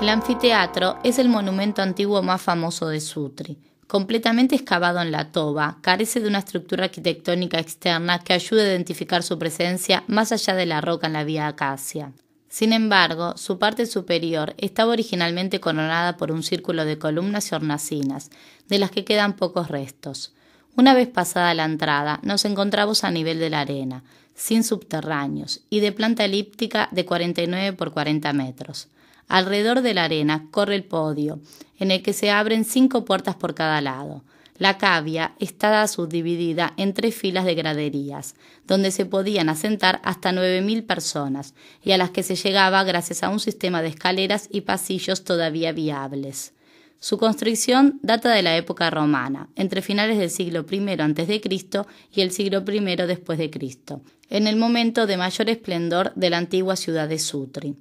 El anfiteatro es el monumento antiguo más famoso de Sutri. Completamente excavado en la toba, carece de una estructura arquitectónica externa que ayude a identificar su presencia más allá de la roca en la vía Acacia. Sin embargo, su parte superior estaba originalmente coronada por un círculo de columnas y hornacinas, de las que quedan pocos restos. Una vez pasada la entrada, nos encontramos a nivel de la arena, sin subterráneos y de planta elíptica de 49 por 40 metros. Alrededor de la arena corre el podio, en el que se abren cinco puertas por cada lado. La cavia está subdividida en tres filas de graderías, donde se podían asentar hasta 9.000 personas y a las que se llegaba gracias a un sistema de escaleras y pasillos todavía viables. Su construcción data de la época romana, entre finales del siglo I a.C. y el siglo I después de Cristo, en el momento de mayor esplendor de la antigua ciudad de Sutri.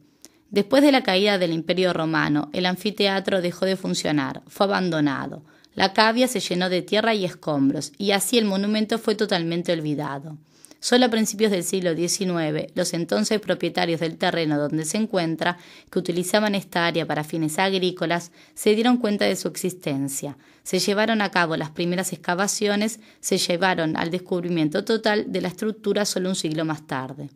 Después de la caída del Imperio Romano, el anfiteatro dejó de funcionar, fue abandonado. La cavia se llenó de tierra y escombros, y así el monumento fue totalmente olvidado. Solo a principios del siglo XIX, los entonces propietarios del terreno donde se encuentra, que utilizaban esta área para fines agrícolas, se dieron cuenta de su existencia. Se llevaron a cabo las primeras excavaciones, se llevaron al descubrimiento total de la estructura solo un siglo más tarde.